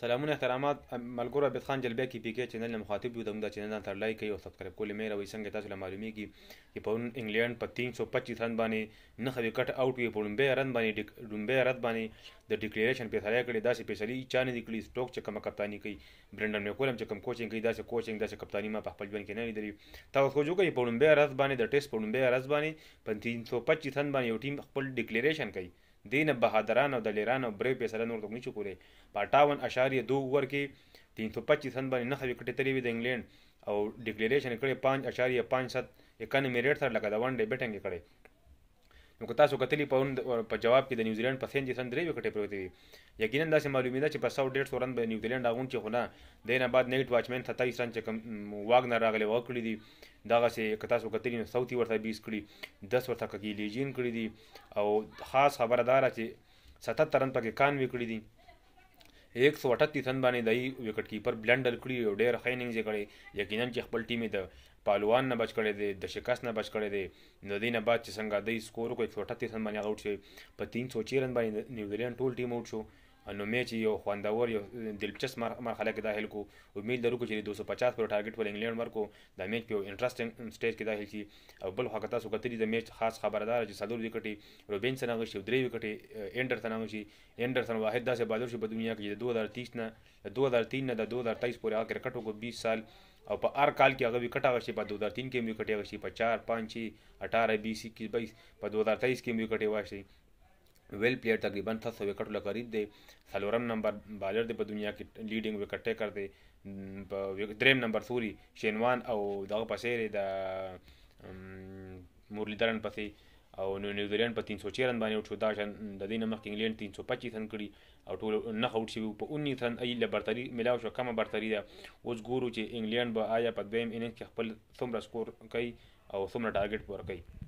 سلامونه احترامات ملګرو عبد خان جلبیا کی پی کې چینل نه مخاطب یو دمدا چینل نه تر لایک او سبسکرایب کولې مې روي څنګه تاسو له معلومیږي چې په انګلند په 325 رن باندې نه خوي کټ اوټ وی په لومبه رن باندې لومبه رد باندې د ډیکلیریشن په سره کړي داسې پیسلي چانه د کلی سټوک چې کوم کپتانی کوي برندن مې کولم چې کوم کوچینګ کوي داسې کوچینګ داسې کپتانی ما په خپل ژوند کې نه لیدلی تاسو خو جوګي په لومبه رد باندې د ټیسټ په لومبه رد باندې په 325 رن باندې یو ټیم خپل ډیکلیریشن کوي دینه بهادران او دلیران او بری پیسې نور څوک نشي کولای په 58.2 اوور کې 325 رن باندې نخوي کټې تلې وي د انګلند او ډیکلیریشن کړي 5.57 91 ریټ سره لکه د ون ډے بیټنګ کړي نو که تاسو کتلی په په جواب کې د نیوزیلند په سین جیسن درې وکټې پروت وي یقینا داسې معلومه ده چې په 100 ډېر سورن به نیوزیلند اغون چې خونه د نه بعد نیټ واچمن 27 رن چې کم واګنر راغلی وکړي دي دغه سه که تاسو کتلی نو سعودي ورته 20 کړي 10 ورته کې لیجن کړي دي او خاص خبردار چې 77 رن پکې کان وکړي دي 138 رن باندې د وکټ کیپر بلندر کړی او ډیر ښه اننګز کړی یقینا چې خپل ټیم د پالوان نه بچ کړی دی د شکست نه بچ کړی دی نو دینه بعد چې څنګه د سکور کو 138 رن باندې آوټ شي په 304 رن باندې نیوزیلند ټول ټیم آوټ شو نو میچ یو خوندور یو دلچسپ مرحله کې داخل کو امید لرو چې 250 پر ټارګټ پر انګلند ورکو دا میچ په انټرېسټینګ سټیج کې داخل شي او بل خو تاسو کتلې د میچ خاص خبردار چې سلور وکټي روبینسن هغه شو درې وکټي انډرسن هغه شي انډرسن واحد داسې بالر شو په دنیا کې 2030 نه 2003 نه د 2023 پورې هغه کرکټ وکړو 20 سال او په ار کال کې هغه وکټ هغه شي په 2003 کې مې وکټ هغه شي په 4 5 6 18 20 21 په 2023 کې مې وکټ هغه شي ویل پلیر تقریبا 300 وکټو لقریب دی څلورم نمبر بالر دی په دنیا کې لیډینګ وکټ ټیکر دی په دریم نمبر سوري شینوان او دغه پسې د مورلیدرن پسې او نو نیوزیلند په 304 رن باندې وټو دا شان د دې نه مخکې انګلند 325 رن کړي او ټول نه خوټ شي په 19 رن ای له برتري ملاو شو کمه برتري ده اوس ګورو چې انګلند به آیا په دویم اننګ کې خپل څومره سکور کوي او څومره ټارګټ ورکوي